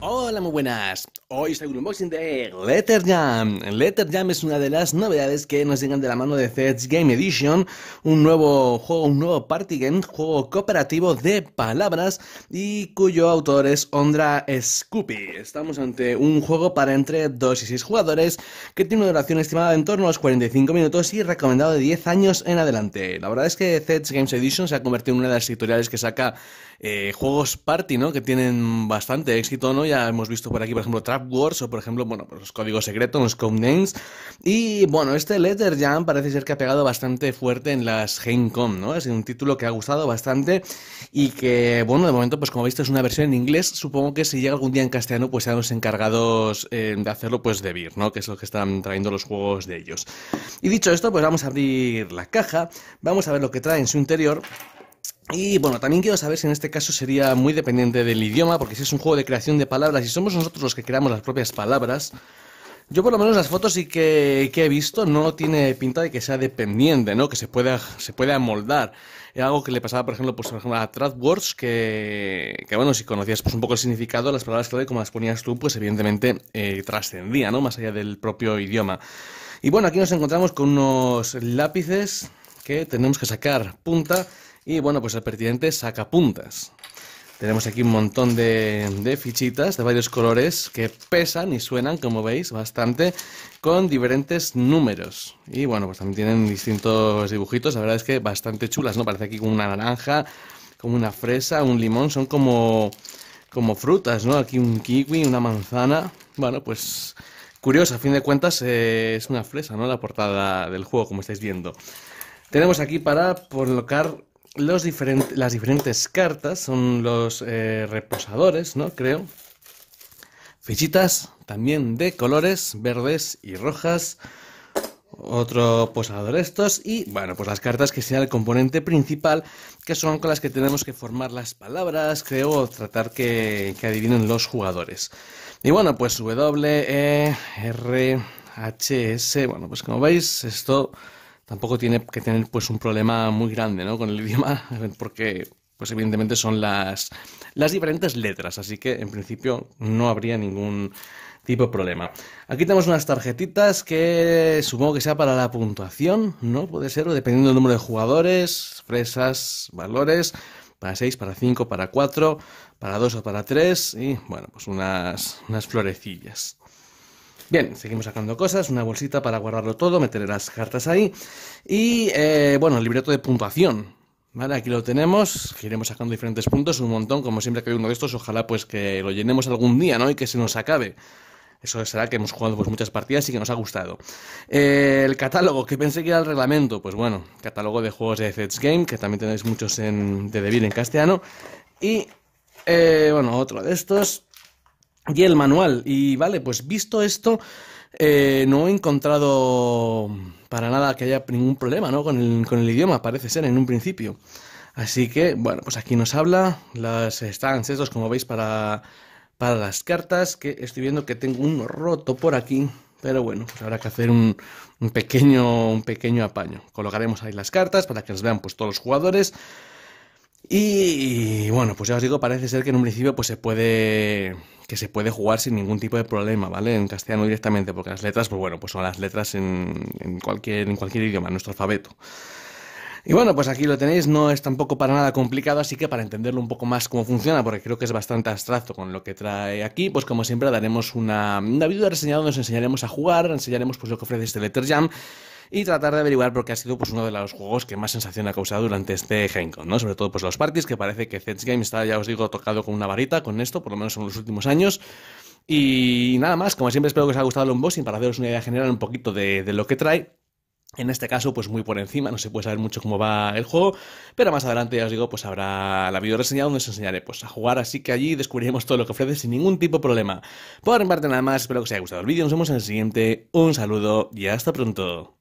Hola, muy buenas. Hoy está el unboxing de Letter Jam. Letter Jam es una de las novedades que nos llegan de la mano de Zed's Game Edition, un nuevo juego, un nuevo party game, juego cooperativo de palabras y cuyo autor es Ondra Scoopy. Estamos ante un juego para entre 2 y 6 jugadores que tiene una duración estimada de en torno a los 45 minutos y recomendado de 10 años en adelante. La verdad es que Zed's Games Edition se ha convertido en una de las editoriales que saca eh, juegos party, ¿no? Que tienen bastante éxito, ¿no? Ya hemos visto por aquí, por ejemplo, Trap Wars o, por ejemplo, bueno, pues los códigos secretos, los names Y bueno, este Letter Jam parece ser que ha pegado bastante fuerte en las Gamecom, ¿no? Es un título que ha gustado bastante y que, bueno, de momento, pues como veis, es una versión en inglés. Supongo que si llega algún día en castellano, pues sean encargados eh, de hacerlo, pues de Beer, ¿no? Que es lo que están trayendo los juegos de ellos. Y dicho esto, pues vamos a abrir la caja, vamos a ver lo que trae en su interior. Y bueno, también quiero saber si en este caso sería muy dependiente del idioma, porque si es un juego de creación de palabras y somos nosotros los que creamos las propias palabras, yo por lo menos las fotos y que, he visto no tiene pinta de que sea dependiente, ¿no? Que se pueda, se amoldar. Era algo que le pasaba, por ejemplo, pues, por a TradWords, que, que bueno, si conocías pues, un poco el significado, las palabras clave como las ponías tú, pues evidentemente eh, trascendía, ¿no? Más allá del propio idioma. Y bueno, aquí nos encontramos con unos lápices que tenemos que sacar punta y bueno, pues el pertinente puntas Tenemos aquí un montón de, fichitas de varios colores que pesan y suenan, como veis, bastante, con diferentes números. Y bueno, pues también tienen distintos dibujitos, la verdad es que bastante chulas, ¿no? Parece aquí como una naranja, como una fresa, un limón, son como, como frutas, ¿no? Aquí un kiwi, una manzana. Bueno, pues curioso, a fin de cuentas eh, es una fresa, ¿no? La portada del juego, como estáis viendo. Tenemos aquí para colocar las diferentes cartas son los eh, reposadores, ¿no? Creo. Fichitas también de colores verdes y rojas. Otro posador estos y bueno, pues las cartas que sean el componente principal, que son con las que tenemos que formar las palabras, creo, o tratar que, que adivinen los jugadores. Y bueno, pues W, E, R, H, S, bueno, pues como veis, esto tampoco tiene que tener pues un problema muy grande ¿no? con el idioma, porque pues evidentemente son las, diferentes letras, así que en principio no habría ningún tipo de problema. Aquí tenemos unas tarjetitas que supongo que sea para la puntuación, ¿no? Puede ser, dependiendo del número de jugadores, fresas, valores, para 6, para 5, para 4, para 2 o para 3, y bueno, pues unas, unas florecillas. Bien, seguimos sacando cosas, una bolsita para guardarlo todo, meteré las cartas ahí. Y eh, bueno, el libreto de puntuación. Vale, aquí lo tenemos, iremos sacando diferentes puntos, un montón, como siempre que hay uno de estos, ojalá pues que lo llenemos algún día, ¿no? Y que se nos acabe. Eso será que hemos jugado pues, muchas partidas y que nos ha gustado. Eh, el catálogo, que pensé que era el reglamento, pues bueno, catálogo de juegos de Zed's Game, que también tenéis muchos en, de devil en castellano. Y, eh, bueno, otro de estos, y el manual. Y vale, pues visto esto, eh, no he encontrado para nada que haya ningún problema ¿no? con, el, con el idioma, parece ser en un principio. Así que, bueno, pues aquí nos habla las stands, estos como veis para, las cartas, que estoy viendo que tengo uno roto por aquí. Pero bueno, pues habrá que hacer un, pequeño, un pequeño apaño. Colocaremos ahí las cartas para que las vean pues, todos los jugadores. Y bueno, pues ya os digo, parece ser que en un principio pues se puede que se puede jugar sin ningún tipo de problema, ¿vale? En castellano directamente, porque las letras, pues bueno, pues son las letras en, cualquier, en cualquier idioma, en nuestro alfabeto. Y bueno, pues aquí lo tenéis, no es tampoco para nada complicado, así que para entenderlo un poco más cómo funciona, porque creo que es bastante abstracto con lo que trae aquí, pues como siempre daremos una, una video reseñada donde os enseñaremos a jugar, enseñaremos pues lo que ofrece este Letter Jam y tratar de averiguar por qué ha sido pues, uno de los juegos que más sensación ha causado durante este Gencon, ¿no? Sobre todo pues los parties, que parece que Zed's Game está, ya os digo, tocado con una varita con esto, por lo menos en los últimos años. Y nada más, como siempre espero que os haya gustado el unboxing para haceros una idea general un poquito de, lo que trae. En este caso, pues muy por encima, no se puede saber mucho cómo va el juego, pero más adelante, ya os digo, pues habrá la video reseña donde os enseñaré pues, a jugar, así que allí descubriremos todo lo que ofrece sin ningún tipo de problema. Por mi parte, nada más, espero que os haya gustado el vídeo, nos vemos en el siguiente, un saludo y hasta pronto.